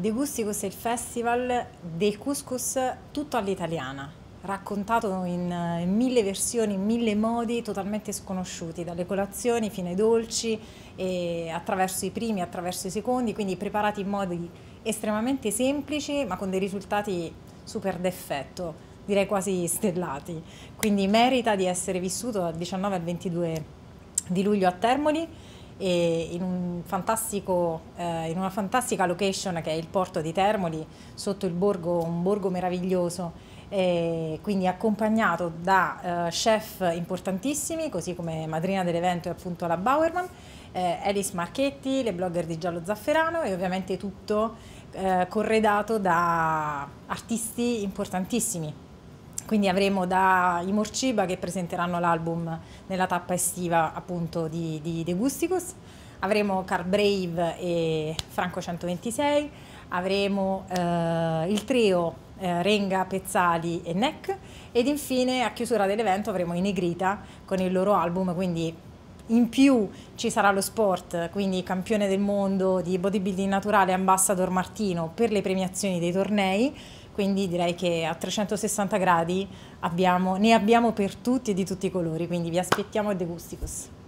The Gusticus è il festival del couscous tutto all'italiana, raccontato eh, in mille versioni, in mille modi totalmente sconosciuti, dalle colazioni fino ai dolci, attraverso i primi, attraverso i secondi, quindi preparati in modi estremamente semplici ma con dei risultati super d'effetto, direi quasi stellati. Quindi merita di essere vissuto dal 19 al 22 di luglio a Termoli in, un eh, in, una fantastica location che è il porto di Termoli, sotto il borgo, un borgo meraviglioso, eh, quindi accompagnato da eh, chef importantissimi, così come madrina dell'evento e appunto la Bauerman, eh, Alice Marchetti, le blogger di Giallo Zafferano e ovviamente tutto eh, corredato da artisti importantissimi quindi avremo da i Morciba che presenteranno l'album nella tappa estiva appunto di, di De Gusticus, avremo Carl Brave e Franco 126, avremo eh, il trio eh, Renga, Pezzali e Neck ed infine a chiusura dell'evento avremo i Negrita con il loro album, quindi in più ci sarà lo sport, quindi campione del mondo di bodybuilding naturale Ambassador Martino per le premiazioni dei tornei quindi direi che a 360 gradi abbiamo, ne abbiamo per tutti e di tutti i colori, quindi vi aspettiamo a Degusticus.